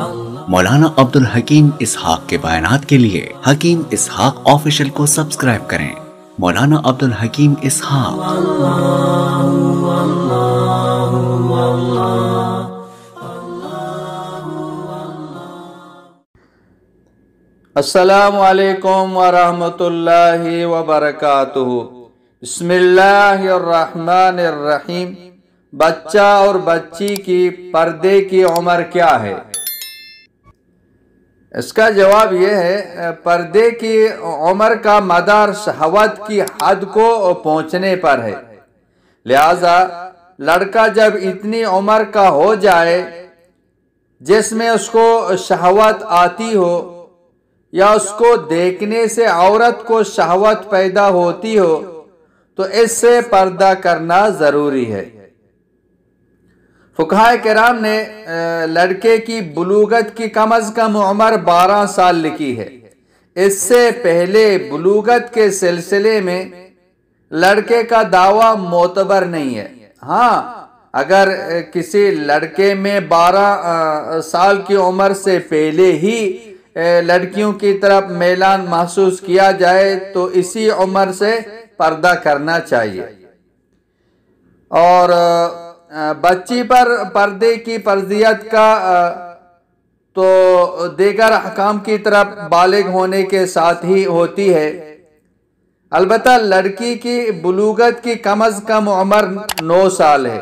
मौलाना अब्दुल हकीम इसहाक के बयान के लिए हकीम इसहाक ऑफिशियल को सब्सक्राइब करें मौलाना अब्दुल हकीम इसहाक असलकम वरहमतुल्लाहि वबरकातुहु रहीम बच्चा और बच्ची की पर्दे की उम्र क्या है इसका जवाब यह है पर्दे की उम्र का मदार शहवत की हद को पहुंचने पर है लिहाजा लड़का जब इतनी उम्र का हो जाए जिसमें उसको शहवत आती हो या उसको देखने से औरत को शहवत पैदा होती हो तो इससे पर्दा करना ज़रूरी है फ़ुकहा कराम ने लड़के की बलूगत की कम अज़ कम उम्र बारह साल लिखी है इससे पहले बलूगत के सिलसिले में लड़के का दावा मोतबर नहीं है हाँ अगर किसी लड़के में बारह साल की उम्र से पहले ही लड़कियों की तरफ मेलान महसूस किया जाए तो इसी उम्र से पर्दा करना चाहिए और बच्ची पर पर्दे की फर्जियत का तो देकर हकाम की तरफ बालिग होने के साथ ही होती है अलबत् लड़की की बलूगत की कम अज़ कम उम्र नौ साल है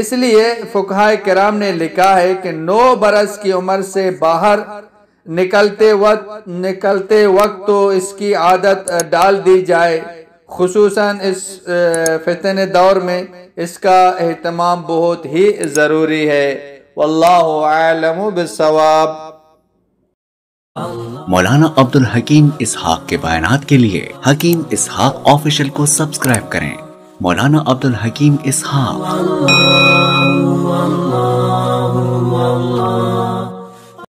इसलिए फुकाय कराम ने लिखा है कि नौ बरस की उम्र से बाहर निकलते वक्त निकलते वक्त तो इसकी आदत डाल दी जाए खसूस इस फितन दौर में इसका अहतमाम बहुत ही ज़रूरी है वल्लम मौलाना अब्दुल हकीम इस हाक के बयानात के लिए हकीम हाक ऑफिशियल को सब्सक्राइब करें मौलाना अब्दुल हकीम हाक